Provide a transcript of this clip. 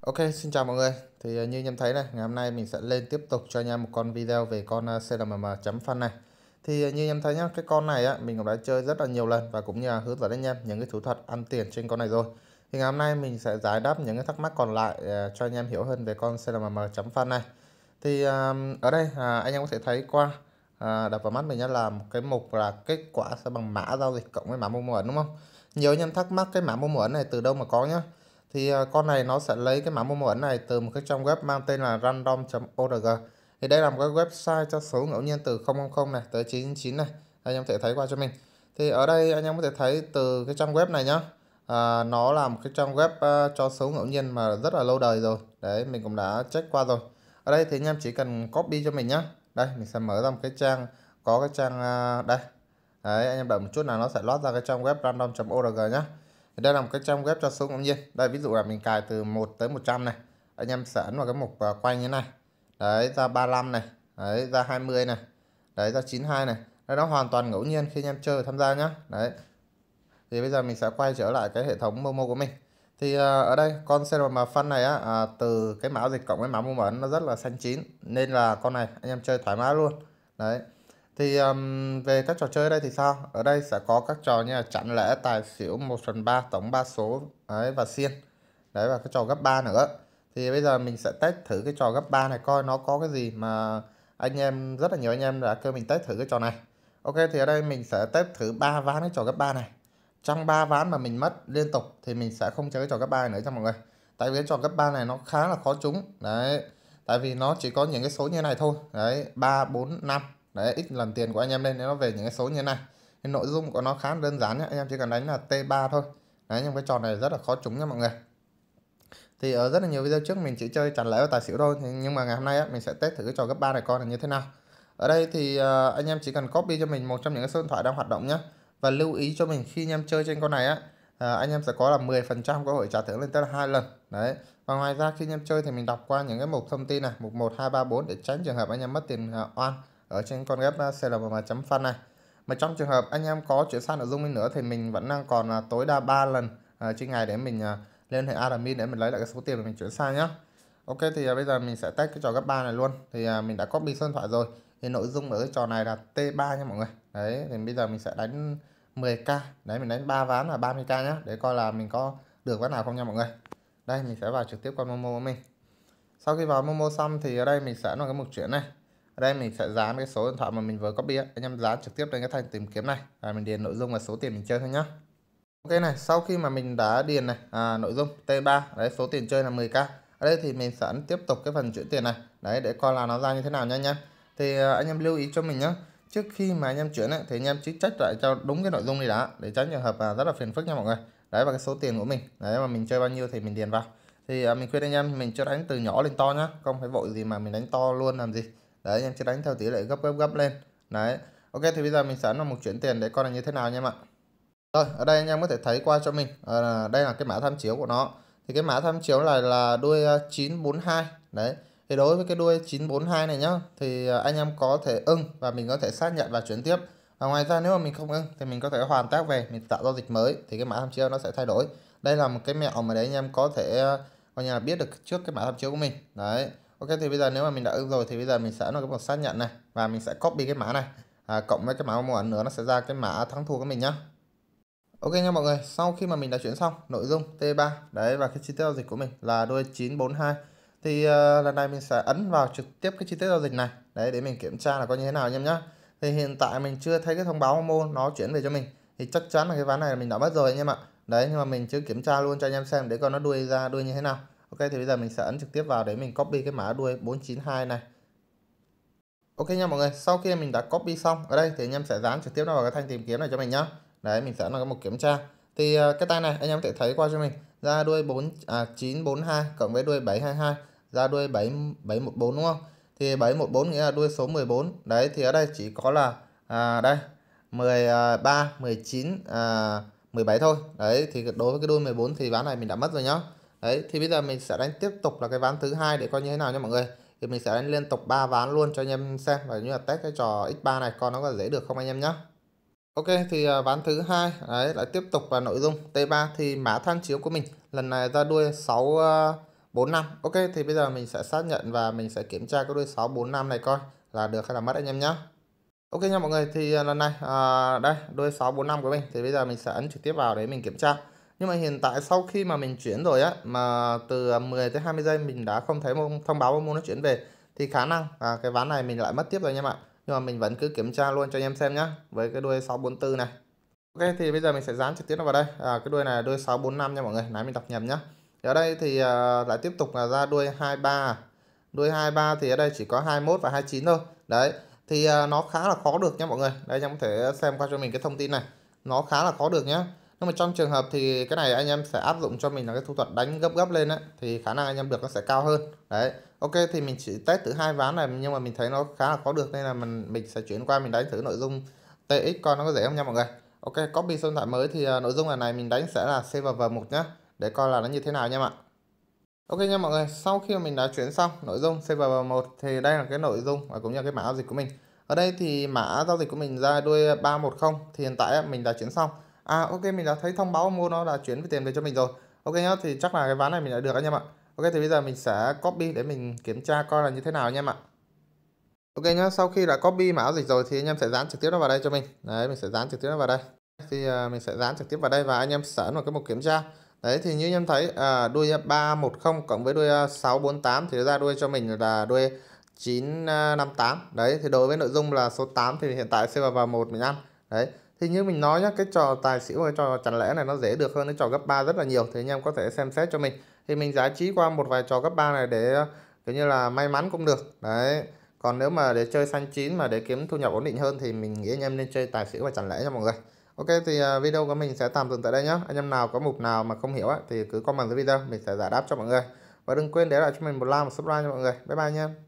Ok, xin chào mọi người. Thì à, như anh thấy này, ngày hôm nay mình sẽ lên tiếp tục cho anh em một con video về con à, CLMM chấm phân này. Thì à, như anh thấy nhá, cái con này á, mình cũng đã chơi rất là nhiều lần và cũng như là hướng dẫn anh em những cái thủ thuật ăn tiền trên con này rồi. Thì ngày hôm nay mình sẽ giải đáp những cái thắc mắc còn lại cho anh em hiểu hơn về con CLMM chấm phân này. Thì ở đây anh em có thể thấy qua đập vào mắt mình là một cái mục là kết quả sẽ bằng mã giao dịch cộng với mã mua mua ấn đúng không? Nhiều anh em thắc mắc cái mã mua mua ấn này từ đâu mà có nhá thì à, con này nó sẽ lấy cái mã mô ẩn này từ một cái trang web mang tên là random.org thì đây là một cái website cho số ngẫu nhiên từ 000 này tới 99 này anh em có thể thấy qua cho mình thì ở đây anh em có thể thấy từ cái trang web này nhá à, nó là một cái trang web à, cho số ngẫu nhiên mà rất là lâu đời rồi đấy mình cũng đã check qua rồi ở đây thì anh em chỉ cần copy cho mình nhá đây mình sẽ mở ra một cái trang có cái trang à, đây đấy anh em đợi một chút là nó sẽ lót ra cái trang web random.org nhá đây là một cái trang web cho số ngẫu nhiên đây ví dụ là mình cài từ 1 tới 100 này anh em sẽ ấn vào cái mục ờ, quay như này đấy ra 35 này đấy ra 20 này đấy ra 92 này đấy, nó hoàn toàn ngẫu nhiên khi anh em chơi tham gia nhá đấy thì bây giờ mình sẽ quay trở lại cái hệ thống Momo của mình thì ờ, ở đây con xe CRM phân này á, à, từ cái mã dịch cộng với mã mô ấn nó rất là xanh chín nên là con này anh em chơi thoải mái luôn đấy thì um, về các trò chơi đây thì sao ở đây sẽ có các trò như là chặn lẻ tài xỉu 1 phần 3 tổng 3 số đấy, và xiên đấy và cái trò gấp 3 nữa thì bây giờ mình sẽ test thử cái trò gấp 3 này coi nó có cái gì mà anh em rất là nhiều anh em đã kêu mình test thử cái trò này ok thì ở đây mình sẽ test thử ba ván cái trò gấp 3 này trong ba ván mà mình mất liên tục thì mình sẽ không chơi cái trò gấp 3 nữa cho mọi người tại vì cái trò gấp 3 này nó khá là khó trúng đấy tại vì nó chỉ có những cái số như này thôi đấy ba bốn năm đấy ít lần tiền của anh em lên nó về những cái số như thế này cái nội dung của nó khá đơn giản nhé anh em chỉ cần đánh là T3 thôi đấy nhưng cái trò này rất là khó trúng nha mọi người thì ở rất là nhiều video trước mình chỉ chơi chẳng lẻ và tài xỉu thôi nhưng mà ngày hôm nay á, mình sẽ test thử cái trò gấp 3 này coi là như thế nào ở đây thì uh, anh em chỉ cần copy cho mình một trong những cái số điện thoại đang hoạt động nhé và lưu ý cho mình khi anh em chơi trên con này á à, anh em sẽ có là 10% cơ hội trả thưởng lên tới là hai lần đấy và ngoài ra khi anh em chơi thì mình đọc qua những cái mục thông tin này mục 1 2 3 4 để tránh trường hợp anh em mất tiền uh, oan ở trên con ghép à, crmm.fun này mà trong trường hợp anh em có chuyển sang nội dung mình nữa thì mình vẫn đang còn à, tối đa 3 lần à, trên ngày để mình liên hệ admin để mình lấy lại cái số tiền để mình chuyển sang nhé Ok thì bây giờ mình sẽ test cái trò gấp 3 này luôn thì mình đã copy số điện thoại rồi thì nội dung ở cái trò này là T3 nha mọi người đấy thì bây giờ mình sẽ đánh 10k đấy mình đánh 3 ván là 30k nhá để coi là mình có được ván nào không nha mọi người đây mình sẽ vào trực tiếp con Momo của mình sau khi vào Momo xong thì ở đây mình sẽ là cái mục chuyển này đây mình sẽ dán cái số điện thoại mà mình vừa copy ấy. anh em dán trực tiếp lên cái thanh tìm kiếm này và mình điền nội dung và số tiền mình chơi thôi nhá ok này sau khi mà mình đã điền này à, nội dung t 3 đấy số tiền chơi là 10k ở đây thì mình sẽ tiếp tục cái phần chuyển tiền này đấy để coi là nó ra như thế nào nha anh thì à, anh em lưu ý cho mình nhé trước khi mà anh em chuyển ấy, thì anh em trích trách lại cho đúng cái nội dung đi đã để tránh trường hợp là rất là phiền phức nha mọi người đấy và cái số tiền của mình đấy mà mình chơi bao nhiêu thì mình điền vào thì à, mình khuyên anh em mình cho đánh từ nhỏ lên to nhá không phải vội gì mà mình đánh to luôn làm gì đấy anh em sẽ đánh theo tỷ lệ gấp gấp gấp lên đấy ok thì bây giờ mình sẽ làm một chuyển tiền để coi là như thế nào nha em ạ rồi ở đây anh em có thể thấy qua cho mình à, đây là cái mã tham chiếu của nó thì cái mã tham chiếu này là đuôi 942 ờ, đấy thì đối với cái đuôi 942 này nhá thì ờ, anh em có thể ưng và mình có thể xác nhận và chuyển tiếp và ngoài ra nếu mà mình không ưng thì mình có thể hoàn tác về mình tạo giao dịch mới thì cái mã tham chiếu nó sẽ thay đổi đây là một cái mẹo mà để anh em có thể coi như là biết được trước cái mã tham chiếu của mình đấy Ok thì bây giờ nếu mà mình đã ưng rồi thì bây giờ mình sẽ vào cái phần xác nhận này và mình sẽ copy cái mã này à, cộng với cái mã màu ảnh nữa nó sẽ ra cái mã thắng thua của mình nhá. Ok nha mọi người, sau khi mà mình đã chuyển xong nội dung T3 đấy và cái chi tiết giao dịch của mình là đôi 942 thì uh, lần này mình sẽ ấn vào trực tiếp cái chi tiết giao dịch này đấy để mình kiểm tra là có như thế nào em nhá. Thì hiện tại mình chưa thấy cái thông báo môn nó chuyển về cho mình thì chắc chắn là cái ván này mình đã mất rồi anh em ạ. Đấy nhưng mà mình chưa kiểm tra luôn cho anh em xem để coi nó đuôi ra đuôi như thế nào. Ok thì bây giờ mình sẽ ấn trực tiếp vào để mình copy cái mã đuôi 492 này Ok nha mọi người sau khi mình đã copy xong ở đây thì anh em sẽ dán trực tiếp vào cái thanh tìm kiếm này cho mình nhá Đấy mình sẽ là cái mục kiểm tra thì ờ, cái tay này anh em có thể thấy qua cho mình ra đuôi 4 à, 942 cộng với đuôi 722 ra đuôi 7 714 đúng không thì 714 nghĩa là đuôi số 14 đấy thì ở đây chỉ có là à, đây 13 19 à, 17 à, thôi đấy thì đối với cái đuôi 14 thì bán này mình đã mất rồi nhá đấy thì bây giờ mình sẽ đánh tiếp tục là cái ván thứ hai để coi như thế nào nha mọi người thì mình sẽ đánh liên tục 3 ván luôn cho anh em xem và như là test cái trò x3 này coi nó có dễ được không anh em nhé Ok thì à, ván thứ hai đấy lại tiếp tục là nội dung T3 thì mã tham chiếu của mình lần này ra đuôi 6 4 5. Ok thì bây giờ mình sẽ xác nhận và mình sẽ kiểm tra cái đuôi 6 4 5 này coi là được hay là mất anh em nhé Ok nha mọi người thì à, lần này à, đây đuôi 6 4 5 của mình thì bây giờ mình sẽ ấn trực tiếp vào để mình kiểm tra nhưng mà hiện tại sau khi mà mình chuyển rồi á mà từ 10 à, tới 20 giây mình đã không thấy thông báo môn nó chuyển về thì khả năng à, cái ván này mình lại mất tiếp rồi nha bạn nhưng mà mình vẫn cứ kiểm tra luôn cho anh em xem nhá với cái đuôi 644 này Ok thì bây giờ mình sẽ dán trực tiếp nó vào đây à, cái đuôi này là đuôi 645 nha mọi người nãy mình đọc nhầm nhá thì ở đây thì à, lại tiếp tục là ra đuôi 23 đuôi 23 thì ở đây chỉ có 21 và 29 thôi đấy thì à, nó khá là khó được nha mọi người đây anh em có thể xem qua cho mình cái thông tin này nó khá là khó được nhá nhưng mà trong trường hợp thì cái này anh em sẽ áp dụng cho mình là cái thủ thuật đánh gấp gấp lên đấy thì khả năng anh em được nó sẽ cao hơn đấy ok thì mình chỉ test thử hai ván này nhưng mà mình thấy nó khá là khó được nên là mình mình sẽ chuyển qua mình đánh thử nội dung tx coi nó có dễ không nha mọi người ok copy sơn thoại mới thì à, nội dung lần này mình đánh sẽ là c và v một nhá để coi là nó như thế nào nha mọi Ok nha mọi người, sau khi mình đã chuyển xong nội dung cvv một thì đây là cái nội dung và cũng như cái mã giao dịch của mình. Ở đây thì mã giao dịch của mình ra đuôi 310 thì hiện tại mình đã chuyển xong à ok mình đã thấy thông báo mua nó là chuyển về tiền về cho mình rồi ok nhá thì chắc là cái ván này mình đã được anh em ạ ok thì bây giờ mình sẽ copy để mình kiểm tra coi là như thế nào anh em ạ ok nhá sau khi đã copy mã giao dịch rồi thì anh em sẽ dán trực tiếp nó vào đây cho mình đấy mình sẽ dán trực tiếp nó vào đây thì uh, mình sẽ dán trực tiếp vào đây và anh em sẽ ấn vào cái mục kiểm tra đấy thì như anh em thấy uh, đuôi 310 cộng với đuôi à, uh, 648 thì ra đuôi cho mình là đuôi 958 đấy thì đối với nội dung là số 8 thì hiện tại server vào một mình ăn đấy thì như mình nói nhá cái trò tài xỉu và trò chẵn lẽ này nó dễ được hơn cái trò gấp 3 rất là nhiều thì anh em có thể xem xét cho mình thì mình giá trí qua một vài trò gấp 3 này để kiểu như là may mắn cũng được đấy còn nếu mà để chơi xanh chín mà để kiếm thu nhập ổn định hơn thì mình nghĩ anh em nên chơi tài xỉu và chẵn lẽ nha mọi người ok thì à, video của mình sẽ tạm dừng tại đây nhá anh em nào có mục nào mà không hiểu thì cứ comment dưới video mình sẽ giải đáp cho mọi người và đừng quên để lại cho mình một like một subscribe cho mọi người bye bye nha